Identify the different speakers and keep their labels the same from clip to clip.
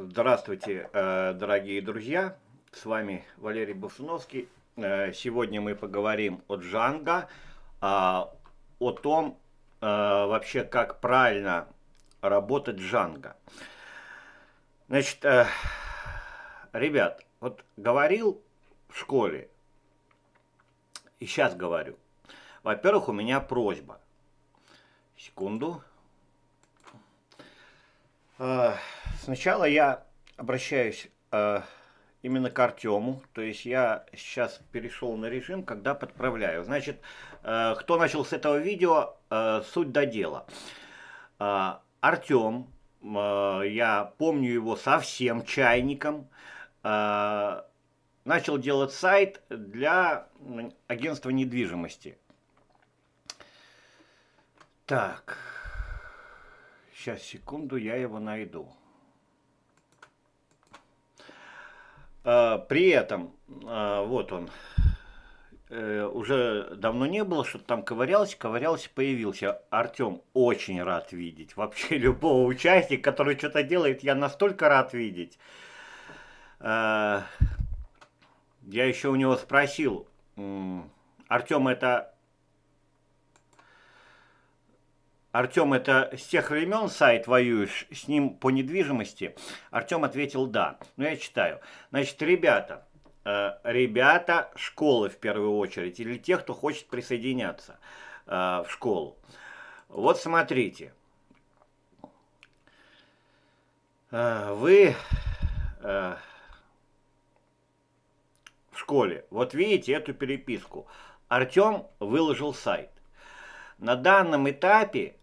Speaker 1: Здравствуйте, э, дорогие друзья! С вами Валерий Бусуновский. Э, сегодня мы поговорим о Джанго, а, о том, э, вообще, как правильно работать Джанго. Значит, ребят, вот говорил в школе, и сейчас говорю. Во-первых, у меня просьба. Секунду. Секунду. Сначала я обращаюсь э, именно к Артему, то есть я сейчас перешел на режим, когда подправляю. Значит, э, кто начал с этого видео, э, суть до дела. Э, Артем, э, я помню его совсем чайником, э, начал делать сайт для агентства недвижимости. Так, сейчас, секунду, я его найду. А, при этом, а, вот он, э, уже давно не было, что-то там ковырялся, ковырялся, появился. Артем, очень рад видеть. Вообще любого участника, который что-то делает, я настолько рад видеть. А, я еще у него спросил, Артем, это Артем, это с тех времен сайт воюешь с ним по недвижимости? Артем ответил да. Ну, я читаю. Значит, ребята, э, ребята школы в первую очередь, или тех, кто хочет присоединяться э, в школу. Вот смотрите. Э, вы э, в школе, вот видите эту переписку. Артем выложил сайт. На данном этапе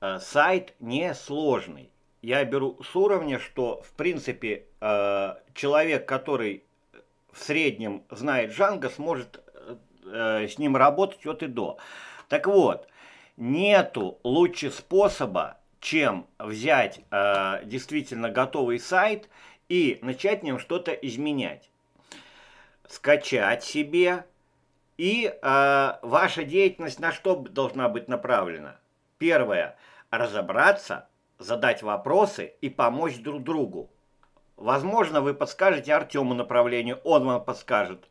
Speaker 1: Э, сайт несложный. Я беру с уровня, что, в принципе, э, человек, который в среднем знает Django, сможет э, с ним работать от и до. Так вот, нету лучше способа, чем взять действительно готовый сайт и начать в нем что-то изменять. Скачать себе, и ваша деятельность на что должна быть направлена – Первое. Разобраться, задать вопросы и помочь друг другу. Возможно, вы подскажете Артему направлению, он вам подскажет.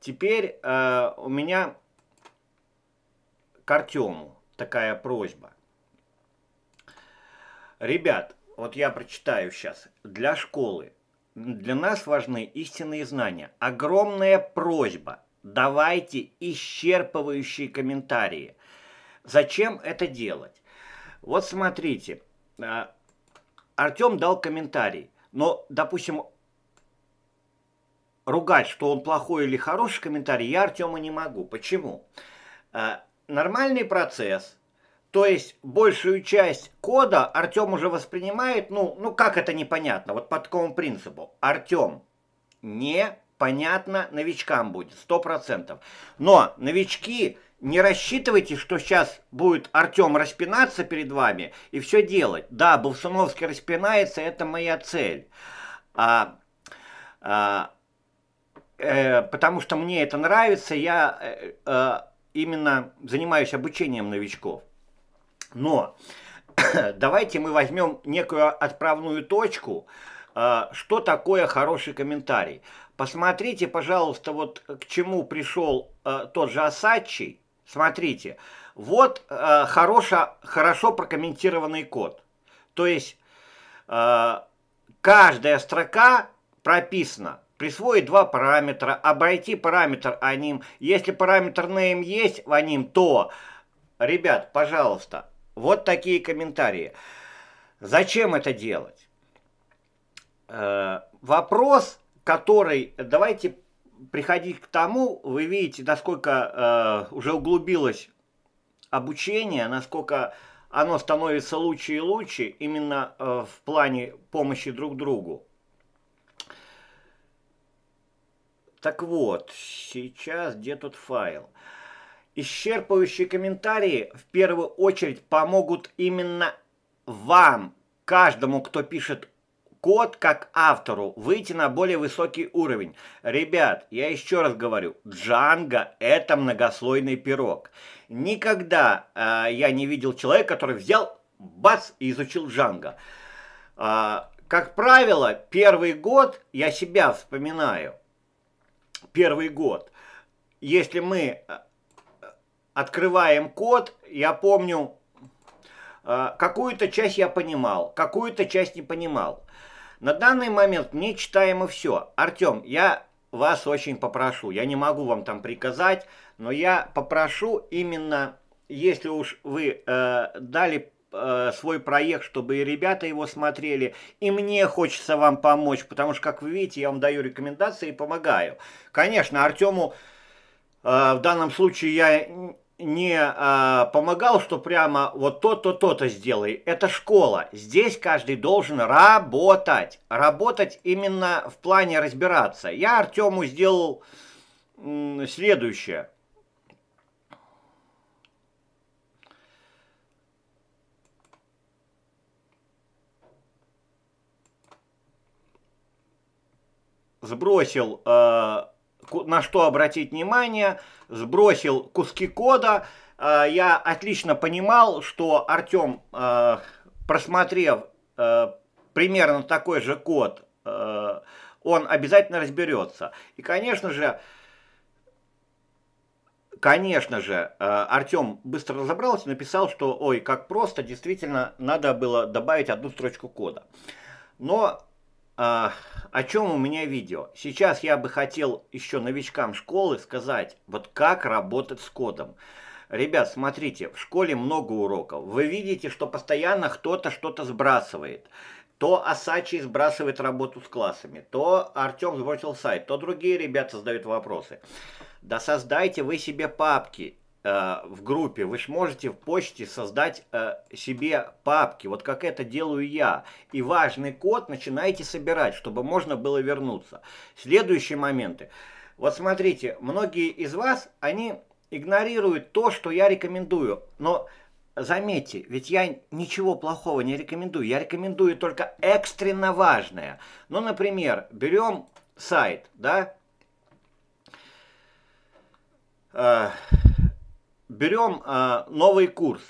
Speaker 1: Теперь э, у меня к Артему такая просьба. Ребят, вот я прочитаю сейчас. Для школы. Для нас важны истинные знания. Огромная просьба. Давайте исчерпывающие комментарии. Зачем это делать? Вот смотрите, а, Артем дал комментарий, но, допустим, ругать, что он плохой или хороший комментарий, я Артема не могу. Почему? А, нормальный процесс, то есть большую часть кода Артем уже воспринимает, ну, ну как это непонятно, вот по такому принципу. Артем не понятно новичкам будет, сто процентов, Но новички, не рассчитывайте, что сейчас будет Артем распинаться перед вами и все делать. Да, Булсуновский распинается, это моя цель. А, а, э, потому что мне это нравится, я э, э именно занимаюсь обучением новичков. Но давайте мы возьмем некую отправную точку, а, что такое хороший комментарий. Посмотрите, пожалуйста, вот к чему пришел э, тот же Осадчий. Смотрите, вот э, хорошо, хорошо прокомментированный код. То есть э, каждая строка прописана. Присвоить два параметра, обойти параметр аним. Если параметр name есть в аним, то, ребят, пожалуйста, вот такие комментарии. Зачем это делать? Э, вопрос который, давайте приходить к тому, вы видите, насколько э, уже углубилось обучение, насколько оно становится лучше и лучше именно э, в плане помощи друг другу. Так вот, сейчас где тут файл? Исчерпывающие комментарии в первую очередь помогут именно вам, каждому, кто пишет код как автору выйти на более высокий уровень. Ребят, я еще раз говорю, Джанго – это многослойный пирог. Никогда э, я не видел человека, который взял, бац, и изучил Джанго. Э, как правило, первый год, я себя вспоминаю, первый год, если мы а, открываем код, я помню, а, какую-то часть я понимал, какую-то часть не понимал. На данный момент мне читаемо все. Артем, я вас очень попрошу, я не могу вам там приказать, но я попрошу именно, если уж вы э, дали э, свой проект, чтобы и ребята его смотрели, и мне хочется вам помочь, потому что, как вы видите, я вам даю рекомендации и помогаю. Конечно, Артему э, в данном случае я не э, помогал, что прямо вот то-то, то-то сделай. Это школа. Здесь каждый должен работать. Работать именно в плане разбираться. Я Артему сделал э, следующее. Сбросил э, на что обратить внимание, сбросил куски кода. А, я отлично понимал, что Артем, а, просмотрев а, примерно такой же код, он обязательно разберется. И, конечно же, конечно же, Артем быстро разобрался, написал, что, ой, как просто, действительно, надо было добавить одну строчку кода. Но а, о чем у меня видео? Сейчас я бы хотел еще новичкам школы сказать, вот как работать с кодом. Ребят, смотрите, в школе много уроков. Вы видите, что постоянно кто-то что-то сбрасывает. То Асачи сбрасывает работу с классами, то Артем сбросил сайт, то другие ребята задают вопросы. Да создайте вы себе папки, Э, в группе, вы сможете в почте создать э, себе папки, вот как это делаю я. И важный код начинаете собирать, чтобы можно было вернуться. Следующие моменты. Вот смотрите, многие из вас, они игнорируют то, что я рекомендую. Но заметьте, ведь я ничего плохого не рекомендую. Я рекомендую только экстренно важное. Ну, например, берем сайт, да, э берем э, новый курс.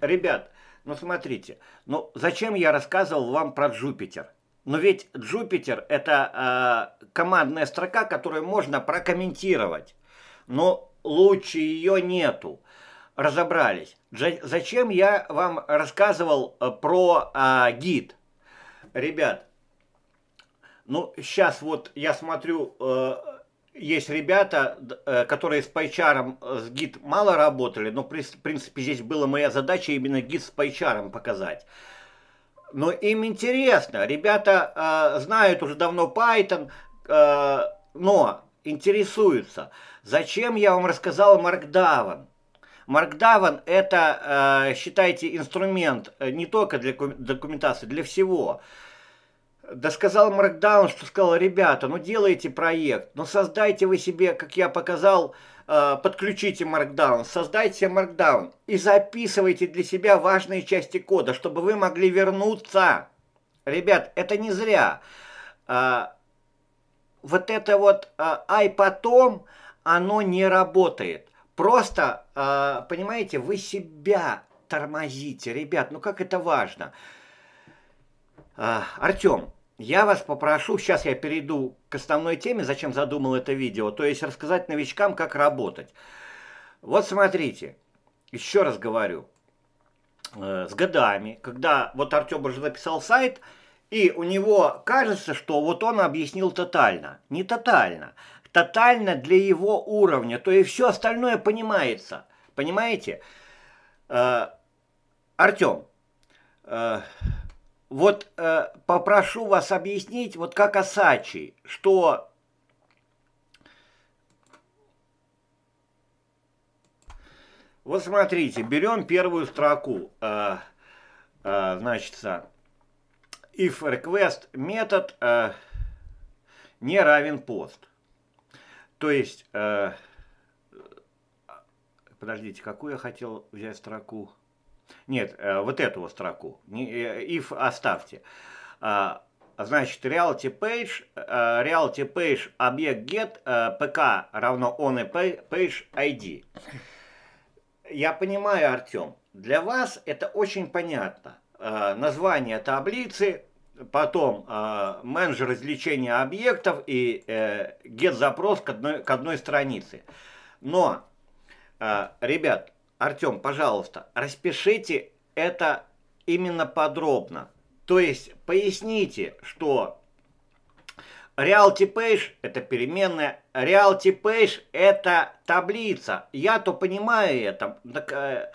Speaker 1: Ребят, ну смотрите, ну зачем я рассказывал вам про Джупитер? Но ну ведь Джупитер это э, командная строка, которую можно прокомментировать. Но лучше ее нету. Разобрались. Дж зачем я вам рассказывал э, про э, гид? Ребят, ну сейчас вот я смотрю... Э, есть ребята, э, которые с PyCharm, э, с гид мало работали, но, в принципе, здесь была моя задача именно гид с PyCharm показать. Но им интересно, ребята э, знают уже давно Python, э, но интересуются, зачем я вам рассказал Markdown. Markdown это, э, считайте, инструмент э, не только для документации, для всего да сказал Маркдаун, что сказал, ребята, ну делайте проект, ну создайте вы себе, как я показал, э, подключите Markdown, создайте Markdown и записывайте для себя важные части кода, чтобы вы могли вернуться. Ребят, это не зря. Э, вот это вот э, «ай потом», оно не работает. Просто, понимаете, вы себя тормозите. Ребят, ну как это важно. Артем, я вас попрошу, сейчас я перейду к основной теме, зачем задумал это видео, то есть рассказать новичкам, как работать. Вот смотрите, еще раз говорю, э, с годами, когда вот Артем уже написал сайт, и у него кажется, что вот он объяснил тотально. Не тотально. Тотально для его уровня. То есть все остальное понимается. Понимаете? Э, Артем, э, вот э, попрошу вас объяснить, вот как Асачи, что вот смотрите, берем первую строку, э, э, значит, if request метод э, не равен пост. То есть, э, подождите, какую я хотел взять строку? Нет, э, вот эту вот строку. Э, if оставьте. А, значит, reality page, э, reality page объект get, pk равно on и page ID. Я понимаю, Артем, для вас это очень понятно. Название таблицы, потом менеджер извлечения объектов и get запрос к одной, к одной странице. Но, ребят, Артем, пожалуйста, распишите это именно подробно. То есть поясните, что Reality Page – это переменная, Reality Page – это таблица. Я-то понимаю это. Так, э,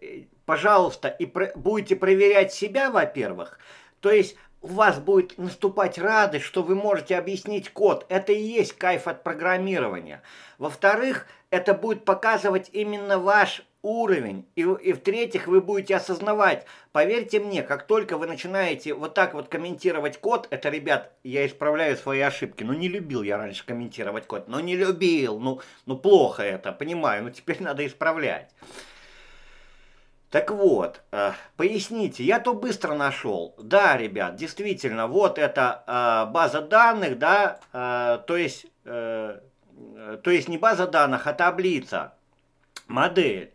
Speaker 1: э, пожалуйста, и про, будете проверять себя, во-первых. То есть у вас будет наступать радость, что вы можете объяснить код. Это и есть кайф от программирования. Во-вторых, это будет показывать именно ваш уровень. И, и в-третьих, вы будете осознавать. Поверьте мне, как только вы начинаете вот так вот комментировать код, это, ребят, я исправляю свои ошибки. Ну, не любил я раньше комментировать код. Ну, не любил. Ну, ну плохо это, понимаю. Ну, теперь надо исправлять. Так вот, э, поясните, я то быстро нашел. Да, ребят, действительно, вот это э, база данных, да, э, то есть, э, э то есть не база данных, а таблица, модель.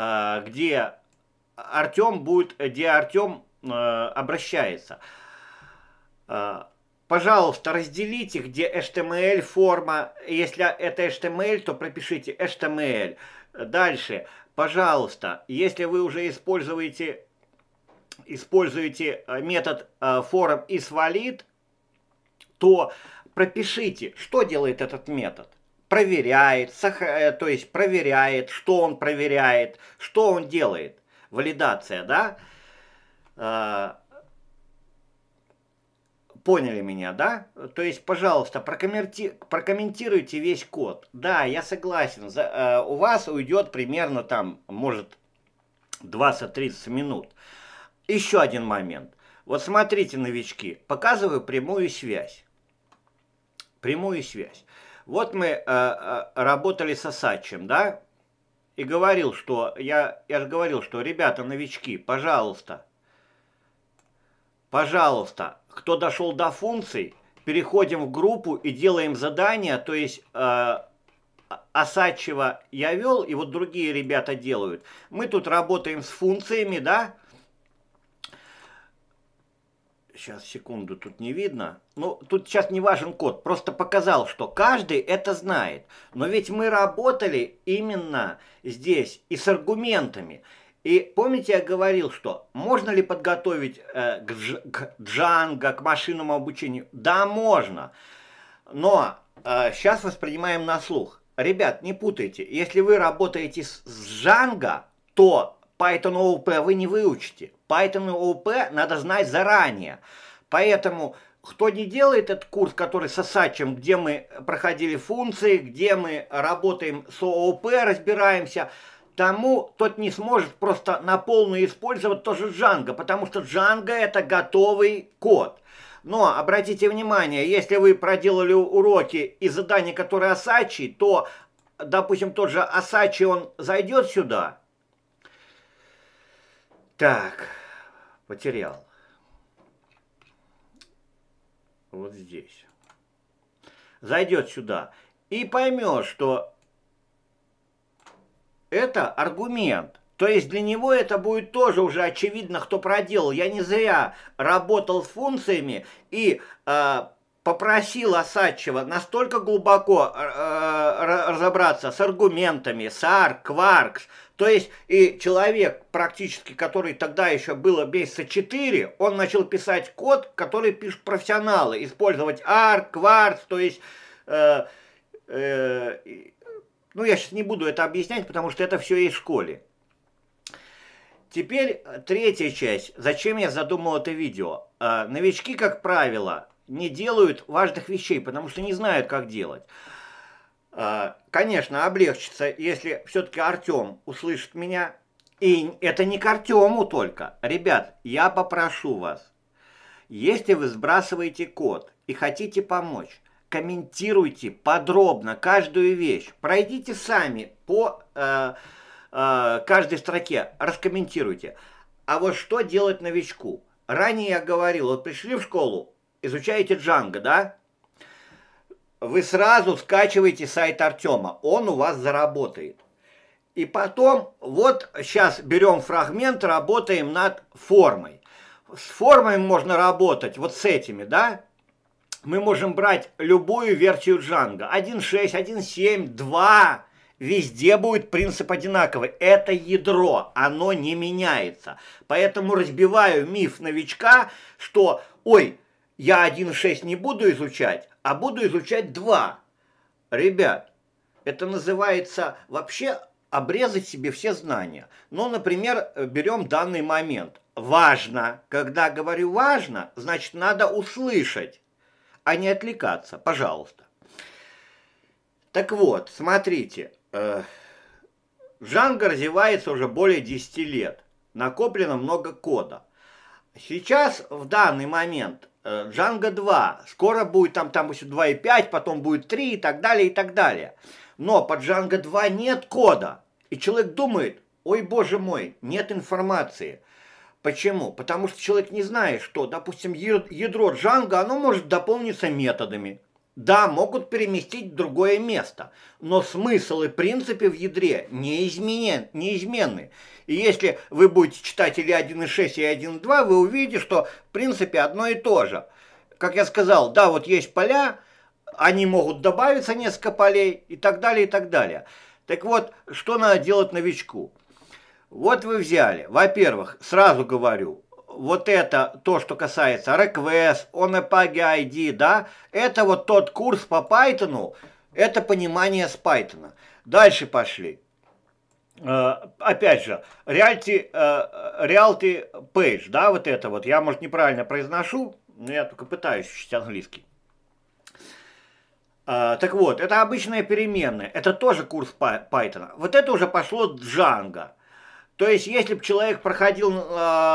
Speaker 1: Э, где Артем будет, где Артем э, обращается. Э, пожалуйста, разделите, где HTML эм форма. Если это HTML, эм то пропишите HTML. Эм Дальше, пожалуйста, если вы уже используете, используете метод форм is valid, то пропишите, что делает этот метод проверяет, сох... Э, то есть проверяет, что он проверяет, что он делает. Валидация, да? А, поняли меня, да? То есть, пожалуйста, прокомменти... прокомментируйте весь код. Да, я согласен, за... Э, у вас уйдет примерно там, может, 20-30 минут. Еще один момент. Вот смотрите, новички, показываю прямую связь. Прямую связь. Вот мы э, э работали с Асачем, да, и говорил, что, я, я же говорил, что, ребята, новички, пожалуйста, пожалуйста, кто дошел до функций, переходим в группу и делаем задания, то есть... Э, Осадчего я вел, и вот другие ребята делают. Мы тут работаем с функциями, да, сейчас, секунду, тут не видно. Ну, тут сейчас не важен код, просто показал, что каждый это знает. Но ведь мы работали именно здесь и с аргументами. И помните, я говорил, что можно ли подготовить э, к, дж, к Django, к машинному обучению? Да, можно. Но э, сейчас воспринимаем на слух. Ребят, не путайте, если вы работаете с, с Django, то Python OOP вы не выучите. Python и ООП надо знать заранее. Поэтому кто не делает этот курс, который с Асачем, где мы проходили функции, где мы работаем с ООП, разбираемся, тому тот не сможет просто на полную использовать тоже Django, потому что Django это готовый код. Но обратите внимание, если вы проделали уроки и задания, которые Асачи, то, допустим, тот же Асачи, он зайдет сюда, так, потерял. Вот здесь. Зайдет сюда. И поймет, что это аргумент. То есть для него это будет тоже уже очевидно, кто проделал. Я не зря работал с функциями и э, попросил осадчего настолько глубоко э, э разобраться с аргументами, САР, Кваркс, то есть и человек практически, который тогда еще было месяца 4, он начал писать код, который пишут профессионалы, использовать AR, Кваркс, то есть... Э, э, ну, я сейчас не буду это объяснять, потому что это все и в школе. Теперь третья часть. Зачем я задумал это видео? Э, новички, как правило, не делают важных вещей, потому что не знают, как делать. А, конечно, облегчится, если все-таки Артем услышит меня. И это не к Артему только. Ребят, я попрошу вас. Если вы сбрасываете код и хотите помочь, комментируйте подробно каждую вещь. Пройдите сами по э, э, каждой строке, раскомментируйте. А вот что делать новичку? Ранее я говорил, вот пришли в школу, изучаете Django, да? Вы сразу скачиваете сайт Артема, он у вас заработает. И потом, вот сейчас берем фрагмент, работаем над формой. С формой можно работать, вот с этими, да? Мы можем брать любую версию Django. 1.6, 1.7, 2. Везде будет принцип одинаковый. Это ядро, оно не меняется. Поэтому разбиваю миф новичка, что, ой, я 1.6 не буду изучать, а буду изучать 2. Ребят, это называется вообще обрезать себе все знания. Ну, например, берем данный момент. Важно. Когда говорю важно, значит, надо услышать, а не отвлекаться. Пожалуйста. Так вот, смотрите, э, развивается уже более 10 лет. Накоплено много кода. Сейчас, в данный момент, Э, Джанго 2, скоро будет там, там еще 2.5, потом будет 3 и так далее, и так далее. Но под Джанго 2 нет кода. И человек думает, ой, боже мой, нет информации. Почему? Потому что человек не знает, что, допустим, ядро Джанго, оно может дополниться методами. Да, могут переместить в другое место, но смысл и принципы в ядре неизменен, неизменны. И если вы будете читать или 1.6, и 1.2, вы увидите, что в принципе одно и то же. Как я сказал, да, вот есть поля, они могут добавиться несколько полей и так далее, и так далее. Так вот, что надо делать новичку? Вот вы взяли, во-первых, сразу говорю, вот это, то, что касается Request, OnePag ID, да, это вот тот курс по Python, это понимание с Python. Дальше пошли. Э, опять же, reality, reality э, пейдж, да, вот это вот, я, может, неправильно произношу, но я только пытаюсь учить английский. Э, так вот, это обычная переменная, это тоже курс Python. Вот это уже пошло Django. То есть, если бы человек проходил э,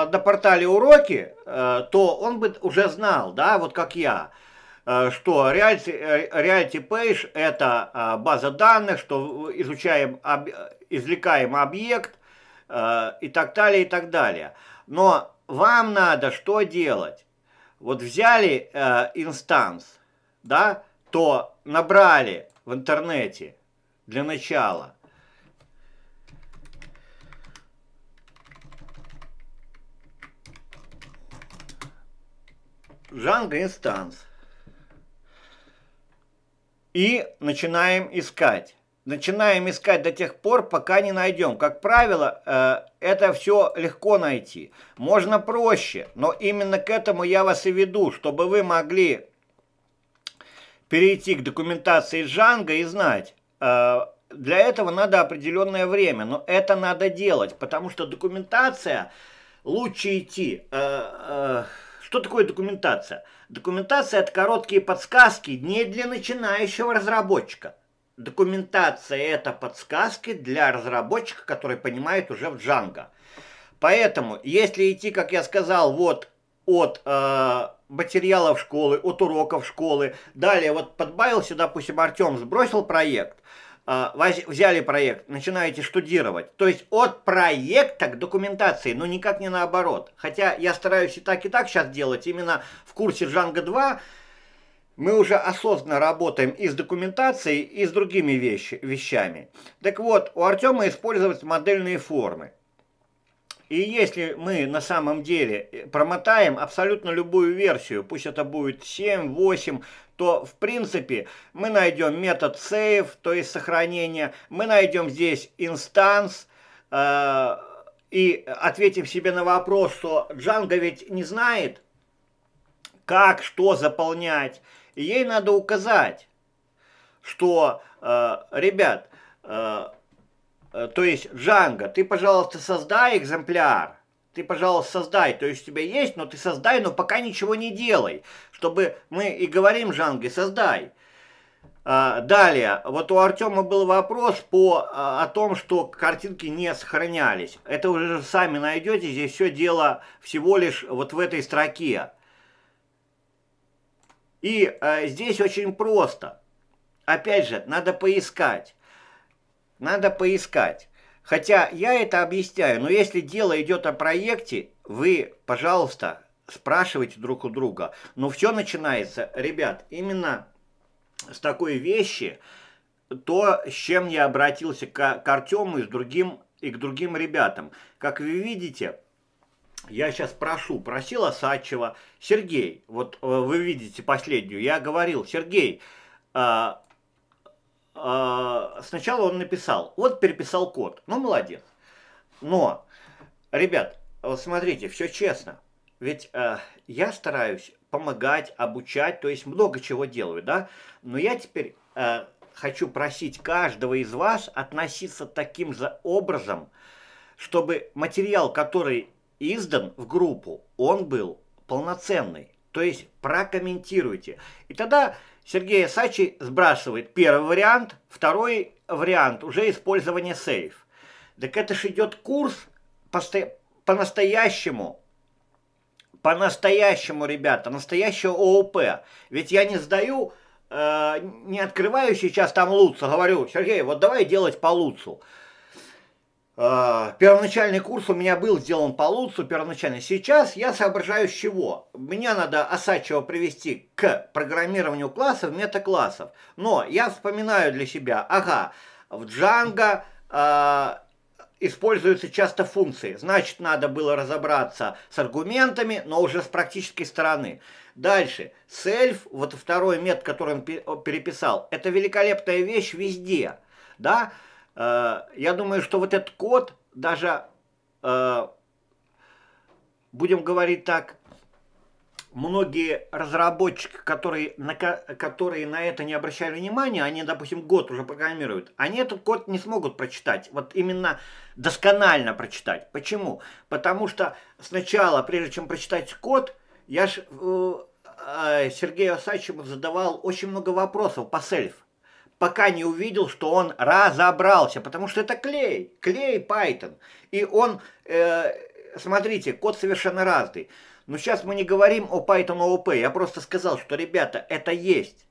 Speaker 1: на портале уроки, э, то он бы уже знал, да, вот как я, Э, что Reality, э, Reality Page – это э, база данных, что изучаем, об, извлекаем объект и так далее, и так далее. Но вам надо что делать? Вот взяли инстанс, да, то набрали в интернете для начала. Django Instance и начинаем искать. Начинаем искать до тех пор, пока не найдем. Как правило, э, это все легко найти. Можно проще, но именно к этому я вас и веду, чтобы вы могли перейти к документации Джанга и знать, э, для этого надо определенное время, но это надо делать, потому что документация лучше идти. Э, э, что такое документация? Документация – это короткие подсказки не для начинающего разработчика. Документация – это подсказки для разработчика, который понимает уже в Django. Поэтому, если идти, как я сказал, вот от э, материалов школы, от уроков школы. Далее вот подбавил сюда, допустим, Артем сбросил проект. А, взяли проект, начинаете студировать. То есть от проекта к документации, но ну, никак не наоборот. Хотя я стараюсь и так, и так сейчас делать. Именно в курсе Джанга 2 мы уже осознанно работаем и с документацией, и с другими вещи, вещами. Так вот, у Артема использовать модельные формы. И если мы на самом деле э, промотаем абсолютно любую версию, пусть это будет 7, 8, то в принципе мы найдем метод save, то есть сохранение, мы найдем здесь инстанс, э, и ответим себе на вопрос, что Джанго ведь не знает, как, что заполнять. И ей надо указать, что, э, ребят, Э, то есть, Джанго, ты, пожалуйста, создай экземпляр. Ты, пожалуйста, создай. То есть, у тебя есть, но ты создай, но пока ничего не делай. Чтобы мы и говорим Джанго, создай. А, далее, вот у Артема был вопрос по, а, о том, что картинки не сохранялись. Это уже сами найдете, здесь все дело всего лишь вот в этой строке. И э, здесь очень просто. Опять же, надо поискать. Надо поискать. Хотя я это объясняю, но если дело идет о проекте, вы, пожалуйста, спрашивайте друг у друга. Но все начинается, ребят, именно с такой вещи, то, с чем я обратился к, к Артему и, с другим, и к другим ребятам. Как вы видите, я сейчас прошу, просил Сачева, Сергей, вот э, вы видите последнюю, я говорил, Сергей, а, а, сначала он написал, вот переписал код, ну молодец. Но, ребят, вот смотрите, все честно. Ведь э, я стараюсь помогать, обучать, то есть много чего делаю, да? Но я теперь э, хочу просить каждого из вас относиться таким же образом, чтобы материал, который издан в группу, он был полноценный то есть прокомментируйте. И тогда Сергей Сачи сбрасывает первый вариант, второй вариант уже использование сейф. Так это же идет курс по-настоящему, по-настоящему, ребята, настоящего ООП. Ведь я не сдаю, э, не открываю сейчас там Луца, говорю, Сергей, вот давай делать по Луцу. А, первоначальный курс у меня был сделан по Луцу первоначально. Сейчас я соображаю с чего. Меня надо Осадчего привести к программированию классов, метаклассов. Но я вспоминаю для себя, ага, в Django э, используются часто функции. Значит, надо было разобраться с аргументами, но уже с практической стороны. Дальше. Self, вот второй метод, который он переписал, это великолепная вещь везде. Да, Э, я думаю, что вот этот код даже, э, будем говорить так, многие разработчики, которые на, которые на это не обращали внимания, они, допустим, год уже программируют, они этот код не смогут прочитать, вот именно досконально прочитать. Почему? Потому что сначала, прежде чем прочитать код, я же э, э Сергею Осадчему задавал очень много вопросов по сельф пока не увидел, что он разобрался, потому что это клей, клей Python. И он, э, смотрите, код совершенно разный. Но сейчас мы не говорим о Python OOP, я просто сказал, что, ребята, это есть.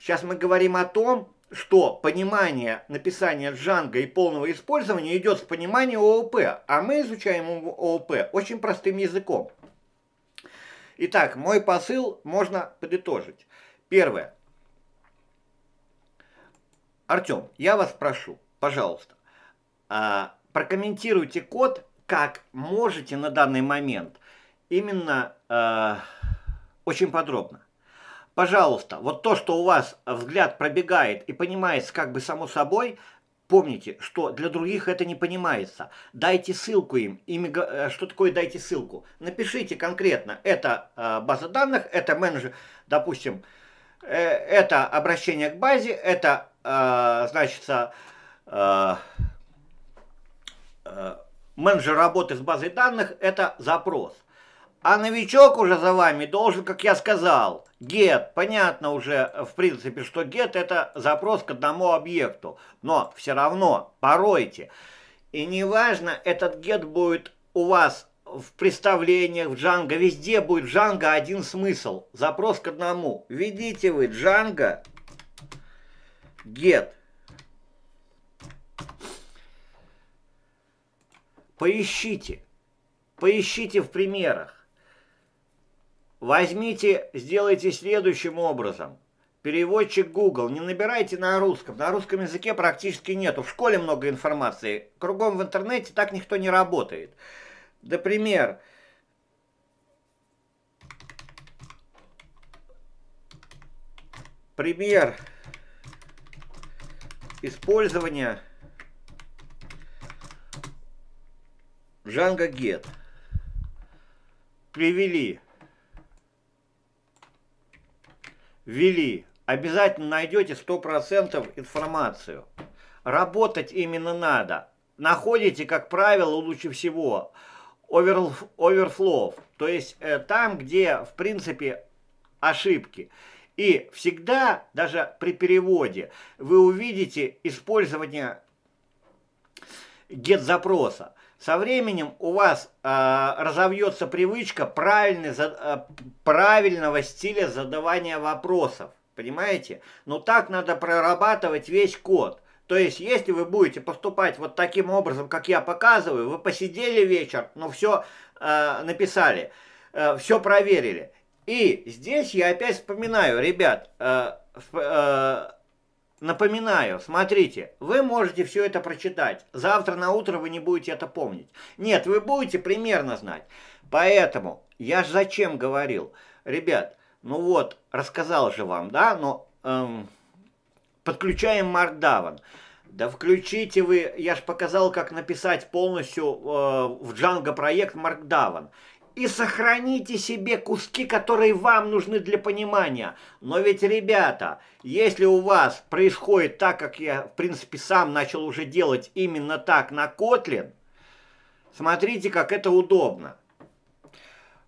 Speaker 1: Сейчас мы говорим о том, что понимание написания джанга и полного использования идет с пониманием ООП, а мы изучаем ООП очень простым языком. Итак, мой посыл можно подытожить. Первое. Артем, я вас прошу, пожалуйста, а, прокомментируйте код, как можете на данный момент, именно а, очень подробно. Пожалуйста, вот то, что у вас взгляд пробегает и понимается как бы само собой, помните, что для других это не понимается. Дайте ссылку им. им э, что такое дайте ссылку? Напишите конкретно, это э, база данных, это менеджер, допустим, э, это обращение к базе, это Э, значит, э, э, менеджер работы с базой данных – это запрос. А новичок уже за вами должен, как я сказал, get. Понятно уже, в принципе, что get – это запрос к одному объекту. Но все равно поройте. И неважно, этот get будет у вас в представлениях, в Django, везде будет Django один смысл. Запрос к одному. введите вы Django – get. Поищите. Поищите в примерах. Возьмите, сделайте следующим образом. Переводчик Google, не набирайте на русском. На русском языке практически нету. В школе много информации. Кругом в интернете так никто не работает. Например, пример... Пример использования Django Get привели, ввели, обязательно найдете 100% информацию. Работать именно надо. Находите, как правило, лучше всего оверфлов, то есть э, там, где, в принципе, ошибки. И всегда, даже при переводе, вы увидите использование get-запроса. Со временем у вас э, а, разовьется привычка правильный, за, э, правильного стиля задавания вопросов. Понимаете? Но так надо прорабатывать весь код. То есть, если вы будете поступать вот таким образом, как я показываю, вы посидели вечер, но ну все э, а, написали, э, все проверили. И здесь я опять вспоминаю, ребят, э, э, напоминаю, смотрите, вы можете все это прочитать. Завтра на утро вы не будете это помнить. Нет, вы будете примерно знать. Поэтому я же зачем говорил, ребят, ну вот, рассказал же вам, да, но эм, подключаем Markdown. Да включите вы, я же показал, как написать полностью э, в Django проект Markdown и сохраните себе куски, которые вам нужны для понимания. Но ведь, ребята, если у вас происходит так, как я, в принципе, сам начал уже делать именно так на Котлин, смотрите, как это удобно.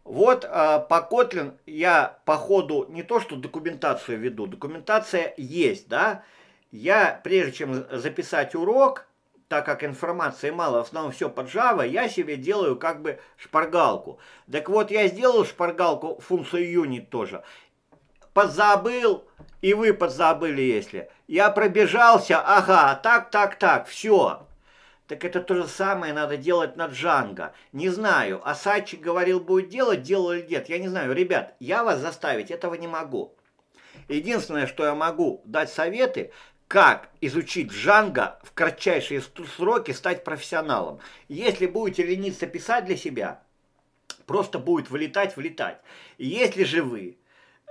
Speaker 1: Вот э, по Котлин я по ходу не то, что документацию веду, документация есть, да. Я, прежде чем записать урок, так как информации мало, в основном все под Java, я себе делаю как бы шпаргалку. Так вот, я сделал шпаргалку, функцию unit тоже. Подзабыл, и вы подзабыли, если. Я пробежался, ага, так, так, так, все. Так это то же самое надо делать на Джанго. Не знаю, Асачи говорил, будет делать, делал или нет. Я не знаю, ребят, я вас заставить этого не могу. Единственное, что я могу дать советы, как изучить Джанго в кратчайшие сроки, стать профессионалом. Если будете лениться писать для себя, просто будет вылетать, влетать. Если же вы,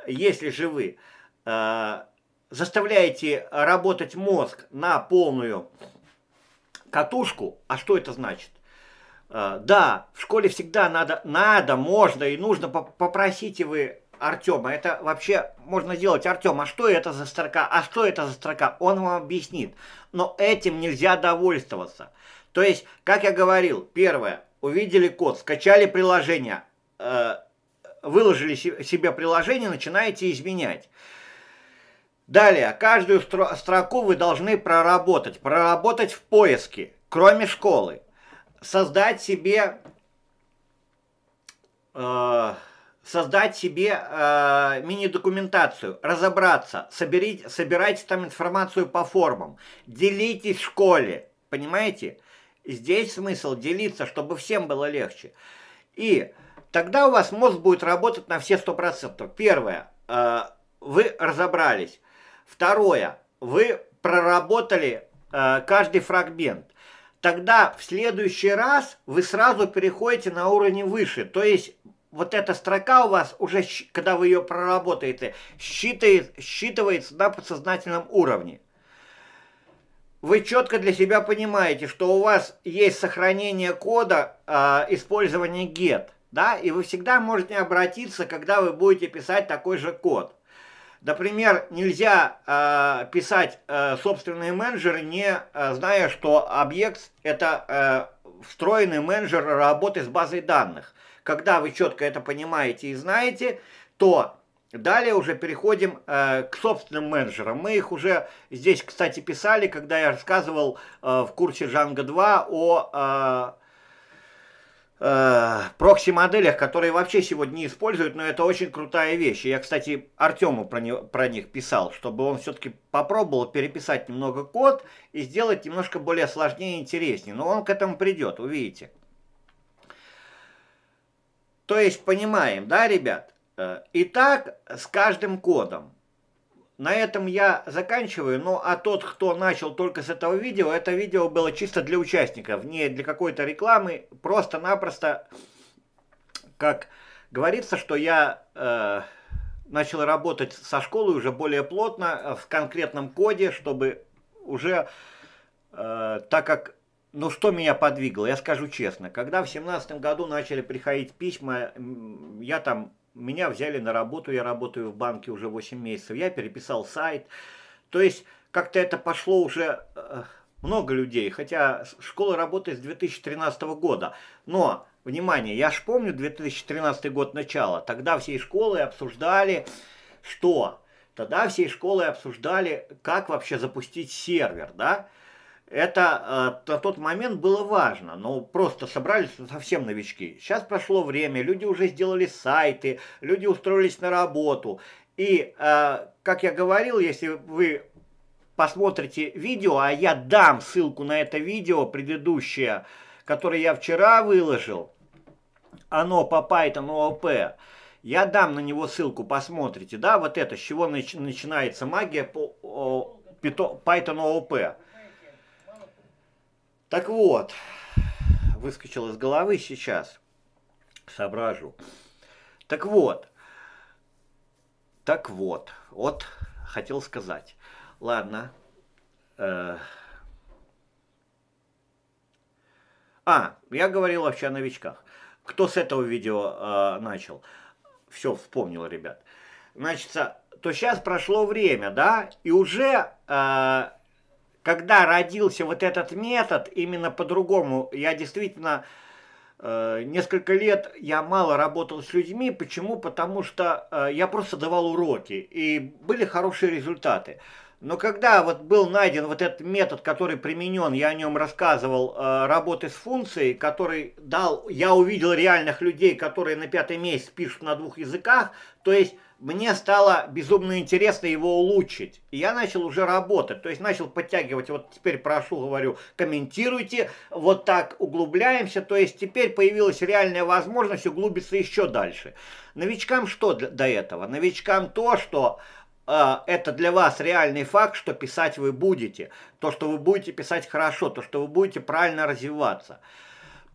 Speaker 1: если же вы э, заставляете работать мозг на полную катушку, а что это значит? Э, да, в школе всегда надо, надо, можно и нужно, попросите вы Артема. Это вообще можно сделать Артем, а что это за строка? А что это за строка? Он вам объяснит. Но этим нельзя довольствоваться. То есть, как я говорил, первое, увидели код, скачали приложение, э, выложили себе приложение, начинаете изменять. Далее, каждую строку вы должны проработать. Проработать в поиске, кроме школы. Создать себе... Э, создать себе э, мини-документацию, разобраться, соберите, собирайте там информацию по формам, делитесь в школе, понимаете? Здесь смысл делиться, чтобы всем было легче. И тогда у вас мозг будет работать на все 100%. Первое, э, вы разобрались. Второе, вы проработали э, каждый фрагмент. Тогда в следующий раз вы сразу переходите на уровень выше, то есть вот эта строка у вас уже, когда вы ее проработаете, считает, считывается на подсознательном уровне. Вы четко для себя понимаете, что у вас есть сохранение кода э, а, использования get, да, и вы всегда можете обратиться, когда вы будете писать такой же код. Например, нельзя э, писать э, собственные менеджеры, не э, зная, что объект – это э, встроенный менеджер работы с базой данных – когда вы четко это понимаете и знаете, то Далее уже переходим э, к собственным менеджерам. Мы их уже здесь, кстати, писали, когда я рассказывал э, в курсе Жанга 2 о э, э, прокси-моделях, которые вообще сегодня не используют, но это очень крутая вещь. я, кстати, Артему про, не, про них писал, чтобы он все-таки попробовал переписать немного код и сделать немножко более сложнее и интереснее. Но он к этому придет, увидите. То есть понимаем, да, ребят? Э, И так с каждым кодом. На этом я заканчиваю. Ну, а тот, кто начал только с этого видео, это видео было чисто для участников, не для какой-то рекламы. Просто-напросто, как говорится, что я э, начал работать со школой уже более плотно э, в конкретном коде, чтобы уже, э, так как но ну, что меня подвигло, я скажу честно. Когда в семнадцатом году начали приходить письма, я там, меня взяли на работу, я работаю в банке уже 8 месяцев, я переписал сайт. То есть как-то это пошло уже э, много людей, хотя школа работает с 2013 года. Но, внимание, я ж помню 2013 год начала, тогда всей школы обсуждали, что... Тогда всей школы обсуждали, как вообще запустить сервер, да? Это э, на тот момент было важно, но просто собрались совсем новички. Сейчас прошло время, люди уже сделали сайты, люди устроились на работу. И, э, как я говорил, если вы посмотрите видео, а я дам ссылку на это видео предыдущее, которое я вчера выложил, оно по Python ООП, я дам на него ссылку, посмотрите, да, вот это, с чего начинается магия по о, Python ООП. Так вот, выскочил из головы сейчас, соображу. Так вот, так вот, вот хотел сказать. Ладно. Э... А, я говорил вообще о новичках. Кто с этого видео э, начал? Все вспомнил, ребят. Значит, то сейчас прошло время, да, и уже э, когда родился вот этот метод, именно по-другому, я действительно э, несколько лет я мало работал с людьми. Почему? Потому что э, я просто давал уроки, и были хорошие результаты. Но когда вот был найден вот этот метод, который применен, я о нем рассказывал, э, работы с функцией, который дал, я увидел реальных людей, которые на пятый месяц пишут на двух языках, то есть мне стало безумно интересно его улучшить. И я начал уже работать, то есть начал подтягивать, вот теперь прошу, говорю, комментируйте, вот так углубляемся, то есть теперь появилась реальная возможность углубиться еще дальше. Новичкам что до этого? Новичкам то, что э, это для вас реальный факт, что писать вы будете, то, что вы будете писать хорошо, то, что вы будете правильно развиваться –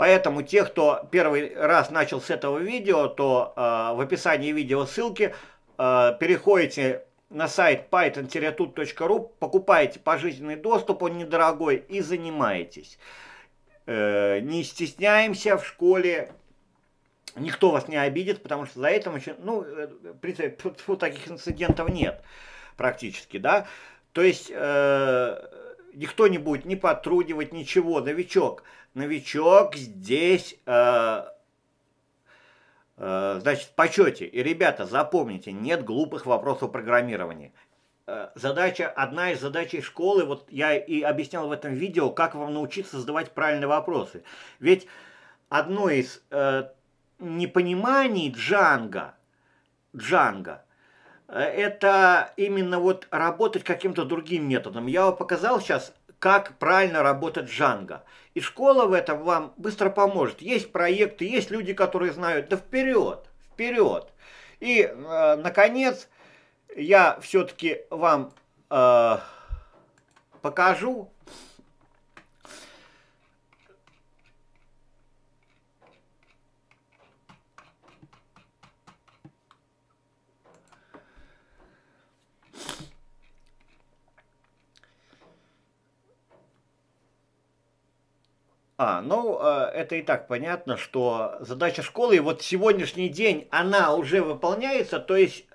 Speaker 1: Поэтому те, кто первый раз начал с этого видео, то э, в описании видео ссылки э, переходите на сайт python-tut.ru, покупаете пожизненный доступ, он недорогой, и занимаетесь. Э, не стесняемся в школе никто вас не обидит, потому что за это, очень, ну, в э, принципе, таких инцидентов нет практически, да. То есть, э, никто не будет не потрудивать, ничего. Новичок. Новичок здесь, э, э, значит, в почете. И, ребята, запомните, нет глупых вопросов программирования. Э, задача, одна из задач школы, вот я и объяснял в этом видео, как вам научиться задавать правильные вопросы. Ведь одно из э, непониманий Джанга, Джанга – Э, это именно вот работать каким-то другим методом. Я вам показал сейчас, как правильно работать Джанго. И школа в этом вам быстро поможет. Есть проекты, есть люди, которые знают. Да вперед, вперед. И, э, наконец, я все-таки вам э, покажу, А, ну, э, это и так понятно, что задача школы, и вот сегодняшний день, она уже выполняется, то есть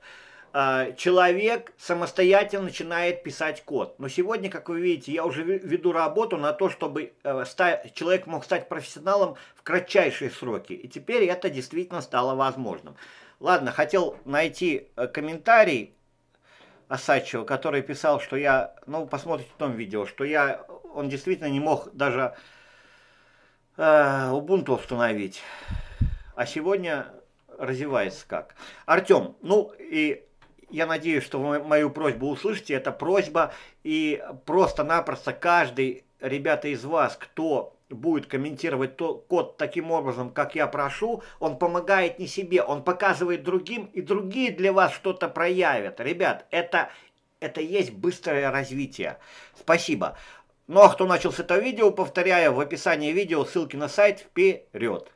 Speaker 1: э, человек самостоятельно начинает писать код. Но сегодня, как вы видите, я уже веду работу на то, чтобы э, человек мог стать профессионалом в кратчайшие сроки. И теперь это действительно стало возможным. Ладно, хотел найти комментарий Осадчева, который писал, что я, ну, посмотрите в том видео, что я, он действительно не мог даже э, Ubuntu установить. А сегодня развивается как. Артем, ну и я надеюсь, что вы мою просьбу услышите. Это просьба и просто-напросто каждый, ребята из вас, кто будет комментировать то, код таким образом, как я прошу, он помогает не себе, он показывает другим, и другие для вас что-то проявят. Ребят, это, это есть быстрое развитие. Спасибо. Ну а кто начал с этого видео, повторяю, в описании видео ссылки на сайт вперед.